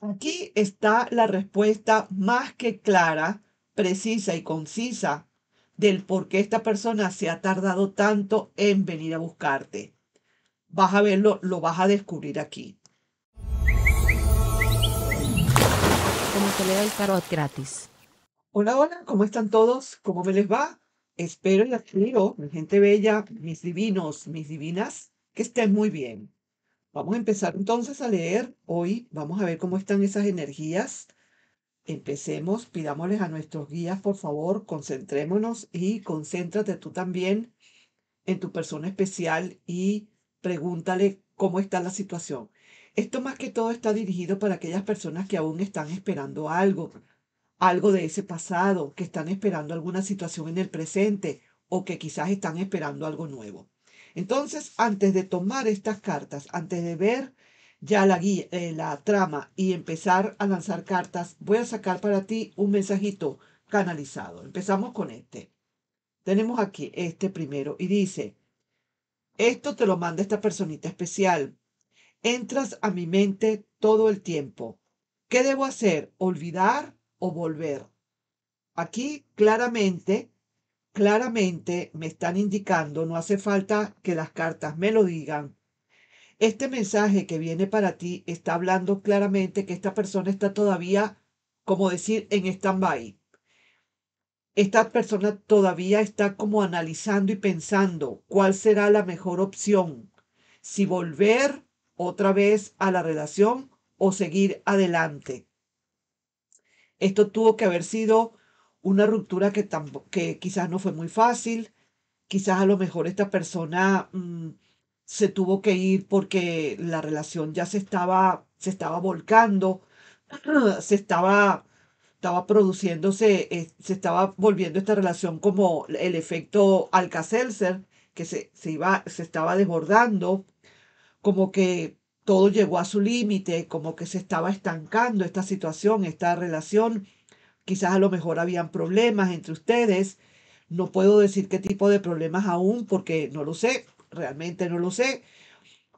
Aquí está la respuesta más que clara, precisa y concisa del por qué esta persona se ha tardado tanto en venir a buscarte. Vas a verlo, lo vas a descubrir aquí. Como te da el tarot gratis. Hola, hola, ¿cómo están todos? ¿Cómo me les va? Espero y admiro, mi gente bella, mis divinos, mis divinas, que estén muy bien. Vamos a empezar entonces a leer hoy. Vamos a ver cómo están esas energías. Empecemos, pidámosles a nuestros guías, por favor, concentrémonos y concéntrate tú también en tu persona especial y pregúntale cómo está la situación. Esto más que todo está dirigido para aquellas personas que aún están esperando algo, algo de ese pasado, que están esperando alguna situación en el presente o que quizás están esperando algo nuevo. Entonces, antes de tomar estas cartas, antes de ver ya la, guía, eh, la trama y empezar a lanzar cartas, voy a sacar para ti un mensajito canalizado. Empezamos con este. Tenemos aquí este primero y dice, esto te lo manda esta personita especial. Entras a mi mente todo el tiempo. ¿Qué debo hacer? ¿Olvidar o volver? Aquí claramente claramente me están indicando, no hace falta que las cartas me lo digan. Este mensaje que viene para ti está hablando claramente que esta persona está todavía, como decir, en stand-by. Esta persona todavía está como analizando y pensando cuál será la mejor opción. Si volver otra vez a la relación o seguir adelante. Esto tuvo que haber sido una ruptura que, que quizás no fue muy fácil, quizás a lo mejor esta persona mm, se tuvo que ir porque la relación ya se estaba, se estaba volcando, se estaba, estaba produciéndose, eh, se estaba volviendo esta relación como el efecto alka que se, se, iba, se estaba desbordando, como que todo llegó a su límite, como que se estaba estancando esta situación, esta relación Quizás a lo mejor habían problemas entre ustedes. No puedo decir qué tipo de problemas aún porque no lo sé, realmente no lo sé,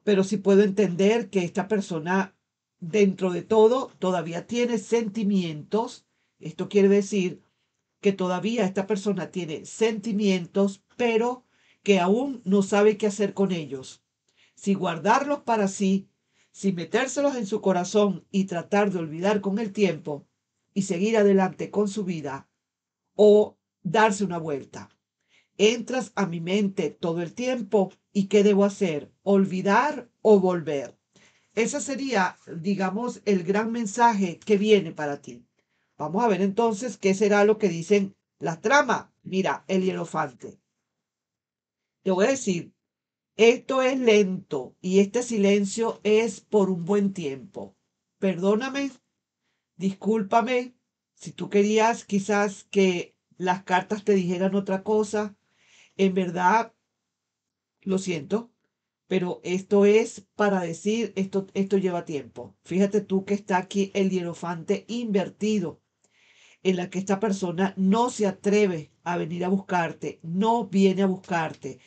pero sí puedo entender que esta persona dentro de todo todavía tiene sentimientos. Esto quiere decir que todavía esta persona tiene sentimientos, pero que aún no sabe qué hacer con ellos. Si guardarlos para sí, si metérselos en su corazón y tratar de olvidar con el tiempo, y seguir adelante con su vida o darse una vuelta. Entras a mi mente todo el tiempo y ¿qué debo hacer? ¿Olvidar o volver? Ese sería, digamos, el gran mensaje que viene para ti. Vamos a ver entonces qué será lo que dicen la trama. Mira, el hierofante. Te voy a decir, esto es lento y este silencio es por un buen tiempo. Perdóname discúlpame si tú querías quizás que las cartas te dijeran otra cosa. En verdad, lo siento, pero esto es para decir, esto, esto lleva tiempo. Fíjate tú que está aquí el hierofante invertido, en la que esta persona no se atreve a venir a buscarte, no viene a buscarte.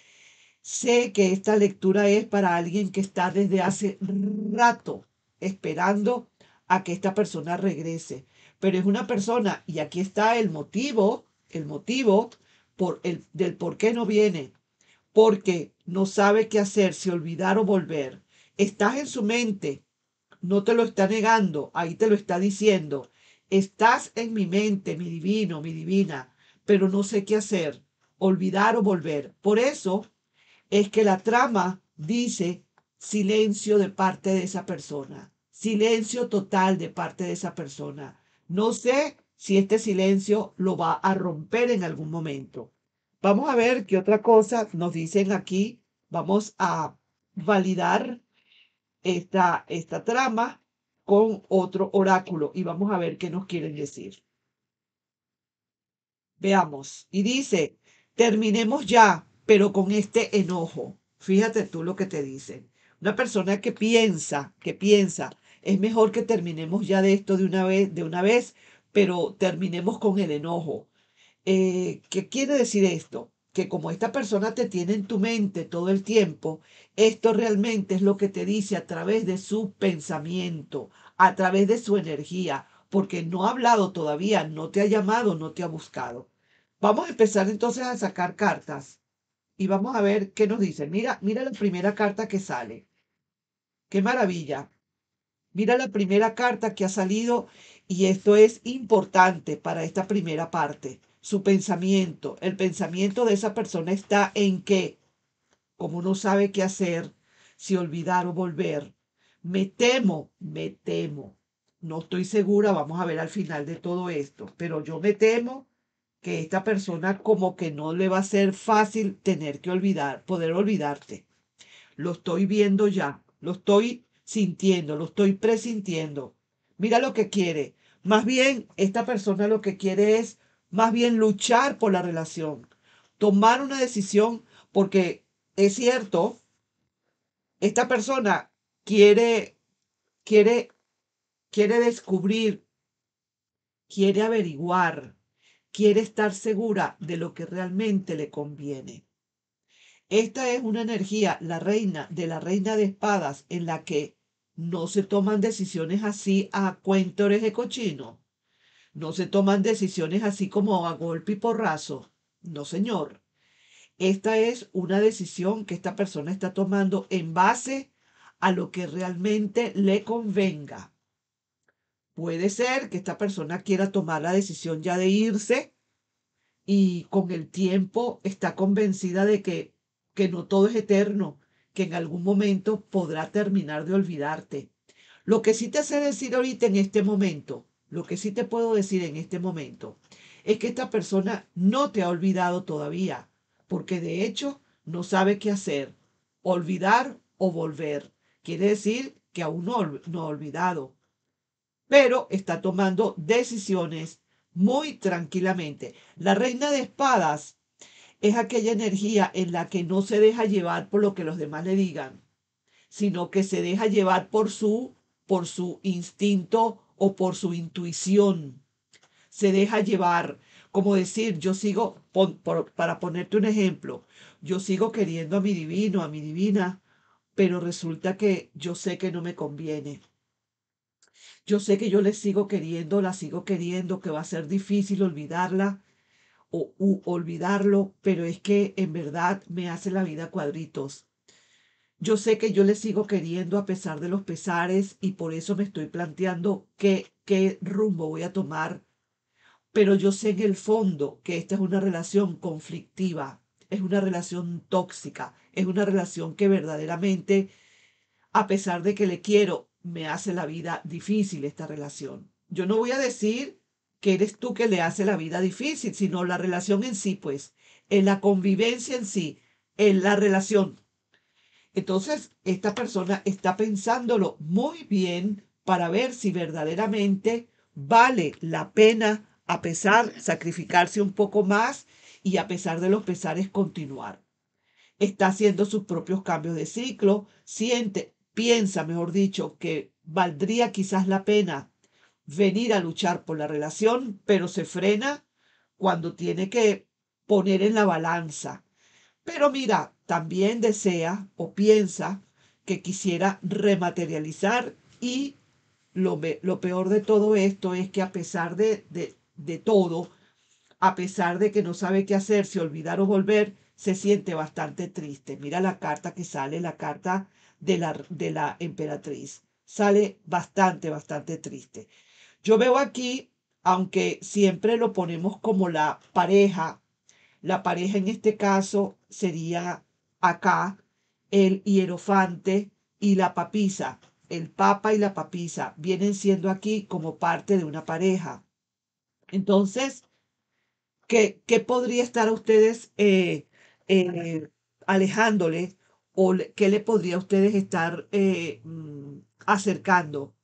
Sé que esta lectura es para alguien que está desde hace rato esperando a que esta persona regrese. Pero es una persona, y aquí está el motivo, el motivo por el, del por qué no viene, porque no sabe qué hacer, si olvidar o volver. Estás en su mente, no te lo está negando, ahí te lo está diciendo. Estás en mi mente, mi divino, mi divina, pero no sé qué hacer, olvidar o volver. Por eso es que la trama dice silencio de parte de esa persona silencio total de parte de esa persona. No sé si este silencio lo va a romper en algún momento. Vamos a ver qué otra cosa nos dicen aquí. Vamos a validar esta, esta trama con otro oráculo y vamos a ver qué nos quieren decir. Veamos. Y dice, terminemos ya, pero con este enojo. Fíjate tú lo que te dicen. Una persona que piensa, que piensa, es mejor que terminemos ya de esto de una vez, de una vez pero terminemos con el enojo. Eh, ¿Qué quiere decir esto? Que como esta persona te tiene en tu mente todo el tiempo, esto realmente es lo que te dice a través de su pensamiento, a través de su energía, porque no ha hablado todavía, no te ha llamado, no te ha buscado. Vamos a empezar entonces a sacar cartas y vamos a ver qué nos dicen. Mira, mira la primera carta que sale. Qué maravilla. Mira la primera carta que ha salido y esto es importante para esta primera parte. Su pensamiento, el pensamiento de esa persona está en que, como no sabe qué hacer, si olvidar o volver, me temo, me temo. No estoy segura, vamos a ver al final de todo esto, pero yo me temo que esta persona como que no le va a ser fácil tener que olvidar, poder olvidarte. Lo estoy viendo ya, lo estoy sintiendo, lo estoy presintiendo. Mira lo que quiere. Más bien, esta persona lo que quiere es, más bien, luchar por la relación, tomar una decisión, porque es cierto, esta persona quiere, quiere, quiere descubrir, quiere averiguar, quiere estar segura de lo que realmente le conviene. Esta es una energía, la reina de la reina de espadas, en la que no se toman decisiones así a cuento de cochino. No se toman decisiones así como a golpe y porrazo. No, señor. Esta es una decisión que esta persona está tomando en base a lo que realmente le convenga. Puede ser que esta persona quiera tomar la decisión ya de irse y con el tiempo está convencida de que que no todo es eterno, que en algún momento podrá terminar de olvidarte. Lo que sí te sé decir ahorita en este momento, lo que sí te puedo decir en este momento, es que esta persona no te ha olvidado todavía, porque de hecho no sabe qué hacer, olvidar o volver. Quiere decir que aún no, ha olvidado, pero está tomando decisiones muy tranquilamente. La reina de espadas es aquella energía en la que no se deja llevar por lo que los demás le digan, sino que se deja llevar por su, por su instinto o por su intuición. Se deja llevar, como decir, yo sigo, para ponerte un ejemplo, yo sigo queriendo a mi divino, a mi divina, pero resulta que yo sé que no me conviene. Yo sé que yo le sigo queriendo, la sigo queriendo, que va a ser difícil olvidarla o, olvidarlo, pero es que en verdad me hace la vida cuadritos. Yo sé que yo le sigo queriendo a pesar de los pesares y por eso me estoy planteando qué, qué rumbo voy a tomar, pero yo sé en el fondo que esta es una relación conflictiva, es una relación tóxica, es una relación que verdaderamente, a pesar de que le quiero, me hace la vida difícil esta relación. Yo no voy a decir que eres tú que le hace la vida difícil, sino la relación en sí, pues, en la convivencia en sí, en la relación. Entonces, esta persona está pensándolo muy bien para ver si verdaderamente vale la pena, a pesar, sacrificarse un poco más y a pesar de los pesares, continuar. Está haciendo sus propios cambios de ciclo, siente, piensa, mejor dicho, que valdría quizás la pena venir a luchar por la relación, pero se frena cuando tiene que poner en la balanza. Pero mira, también desea o piensa que quisiera rematerializar y lo, lo peor de todo esto es que a pesar de, de, de todo, a pesar de que no sabe qué hacer, si olvidar o volver, se siente bastante triste. Mira la carta que sale, la carta de la, de la emperatriz. Sale bastante, bastante triste. Yo veo aquí, aunque siempre lo ponemos como la pareja, la pareja en este caso sería acá el hierofante y la papisa. El papa y la papisa vienen siendo aquí como parte de una pareja. Entonces, ¿qué, qué podría estar a ustedes eh, eh, alejándole o qué le podría a ustedes estar eh, mm, acercando?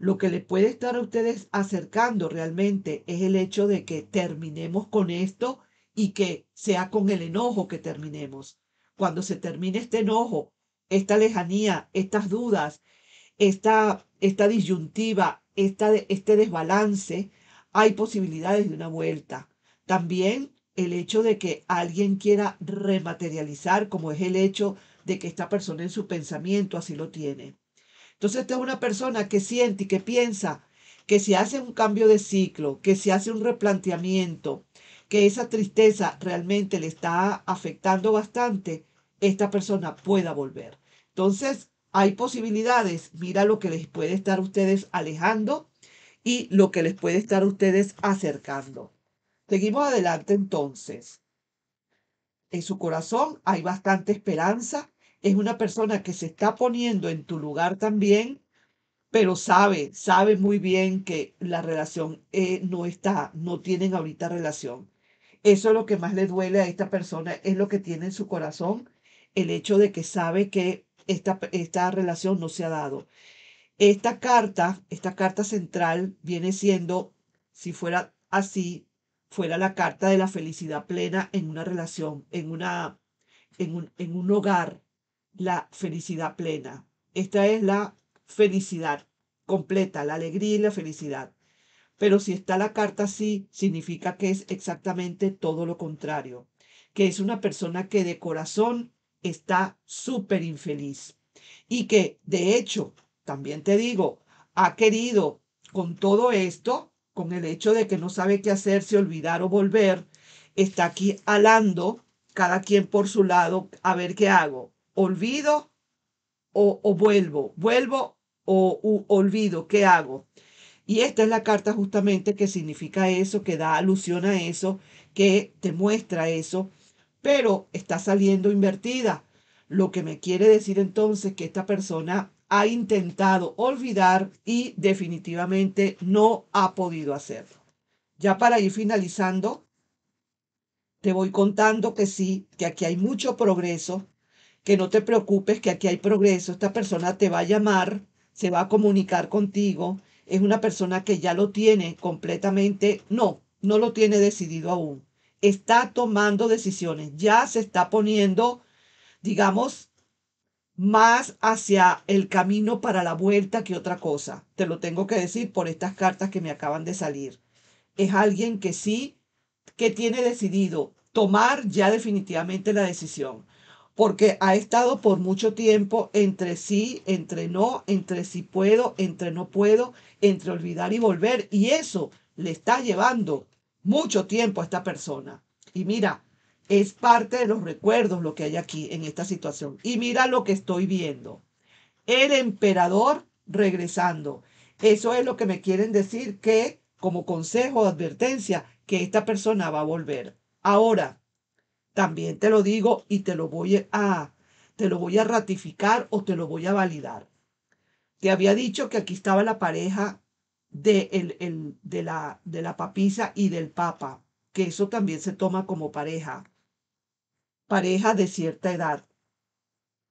Lo que le puede estar a ustedes acercando realmente es el hecho de que terminemos con esto y que sea con el enojo que terminemos. Cuando se termine este enojo, esta lejanía, estas dudas, esta, esta disyuntiva, esta, este desbalance, hay posibilidades de una vuelta. También el hecho de que alguien quiera rematerializar, como es el hecho de que esta persona en su pensamiento así lo tiene. Entonces, esta es una persona que siente y que piensa que si hace un cambio de ciclo, que si hace un replanteamiento, que esa tristeza realmente le está afectando bastante, esta persona pueda volver. Entonces, hay posibilidades. Mira lo que les puede estar ustedes alejando y lo que les puede estar ustedes acercando. Seguimos adelante entonces. En su corazón hay bastante esperanza es una persona que se está poniendo en tu lugar también, pero sabe, sabe muy bien que la relación eh, no está, no tienen ahorita relación. Eso es lo que más le duele a esta persona, es lo que tiene en su corazón, el hecho de que sabe que esta, esta relación no se ha dado. Esta carta, esta carta central viene siendo, si fuera así, fuera la carta de la felicidad plena en una relación, en, una, en, un, en un hogar, la felicidad plena. Esta es la felicidad completa, la alegría y la felicidad. Pero si está la carta así, significa que es exactamente todo lo contrario, que es una persona que de corazón está súper infeliz y que de hecho, también te digo, ha querido con todo esto, con el hecho de que no sabe qué hacer si olvidar o volver, está aquí alando cada quien por su lado a ver qué hago olvido o, vuelvo, vuelvo o olvido, ¿qué hago? Y esta es la carta justamente que significa eso, que da alusión a eso, que te muestra eso, pero está saliendo invertida. Lo que me quiere decir entonces que esta persona ha intentado olvidar y definitivamente no ha podido hacerlo. Ya para ir finalizando, te voy contando que sí, que aquí hay mucho progreso, que no te preocupes, que aquí hay progreso, esta persona te va a llamar, se va a comunicar contigo, es una persona que ya lo tiene completamente, no, no lo tiene decidido aún, está tomando decisiones, ya se está poniendo, digamos, más hacia el camino para la vuelta que otra cosa. Te lo tengo que decir por estas cartas que me acaban de salir. Es alguien que sí, que tiene decidido tomar ya definitivamente la decisión porque ha estado por mucho tiempo entre sí, entre no, entre sí puedo, entre no puedo, entre olvidar y volver. Y eso le está llevando mucho tiempo a esta persona. Y mira, es parte de los recuerdos lo que hay aquí en esta situación. Y mira lo que estoy viendo. El emperador regresando. Eso es lo que me quieren decir que como consejo o advertencia que esta persona va a volver. Ahora, también te lo digo y te lo voy a te lo voy a ratificar o te lo voy a validar. Te había dicho que aquí estaba la pareja de, el, de, la, de la papisa y del papa, que eso también se toma como pareja, pareja de cierta edad.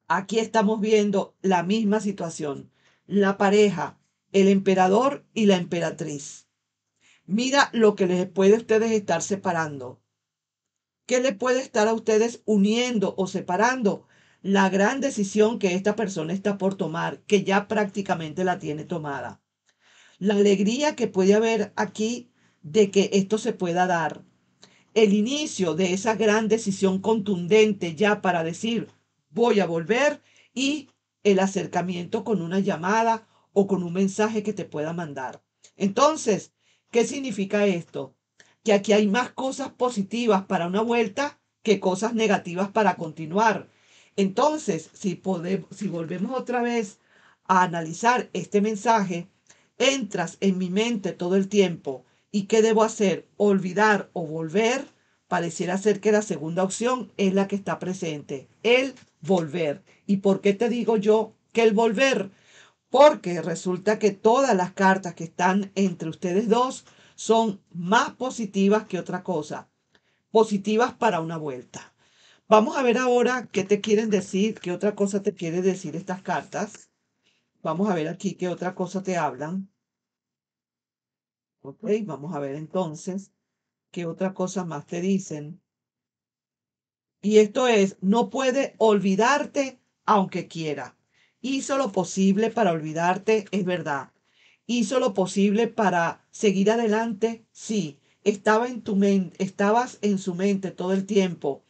Aquí estamos viendo la misma situación, la pareja, el emperador y la emperatriz. Mira lo que les puede ustedes estar separando. ¿Qué le puede estar a ustedes uniendo o separando? La gran decisión que esta persona está por tomar, que ya prácticamente la tiene tomada. La alegría que puede haber aquí de que esto se pueda dar. El inicio de esa gran decisión contundente ya para decir, voy a volver y el acercamiento con una llamada o con un mensaje que te pueda mandar. Entonces, ¿qué significa esto? que aquí hay más cosas positivas para una vuelta que cosas negativas para continuar. Entonces, si, podemos, si volvemos otra vez a analizar este mensaje, entras en mi mente todo el tiempo. ¿Y qué debo hacer? ¿Olvidar o volver? Pareciera ser que la segunda opción es la que está presente, el volver. ¿Y por qué te digo yo que el volver? Porque resulta que todas las cartas que están entre ustedes dos son más positivas que otra cosa, positivas para una vuelta. Vamos a ver ahora qué te quieren decir, qué otra cosa te quiere decir estas cartas. Vamos a ver aquí qué otra cosa te hablan. Ok, vamos a ver entonces qué otra cosa más te dicen. Y esto es, no puede olvidarte aunque quiera. Hizo lo posible para olvidarte, es verdad, hizo lo posible para seguir adelante? Sí, estaba en tu mente, estabas en su mente todo el tiempo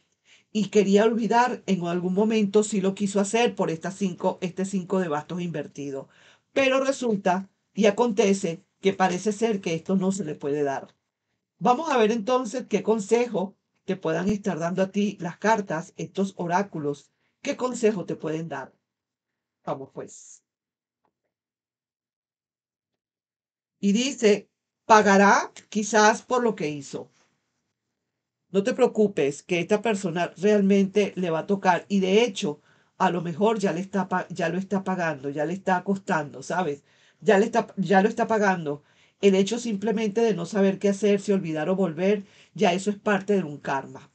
y quería olvidar en algún momento si lo quiso hacer por estas cinco, este cinco de bastos invertido. Pero resulta y acontece que parece ser que esto no se le puede dar. Vamos a ver entonces qué consejo te puedan estar dando a ti las cartas, estos oráculos, qué consejo te pueden dar. Vamos pues. Y dice, pagará quizás por lo que hizo. No te preocupes que esta persona realmente le va a tocar y de hecho a lo mejor ya le está ya lo está pagando, ya le está costando, ¿sabes? Ya le está ya lo está pagando. El hecho simplemente de no saber qué hacer, si olvidar o volver, ya eso es parte de un karma.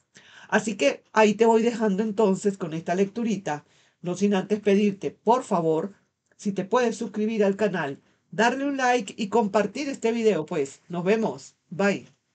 Así que ahí te voy dejando entonces con esta lecturita, no sin antes pedirte, por favor, si te puedes suscribir al canal darle un like y compartir este video. Pues nos vemos. Bye.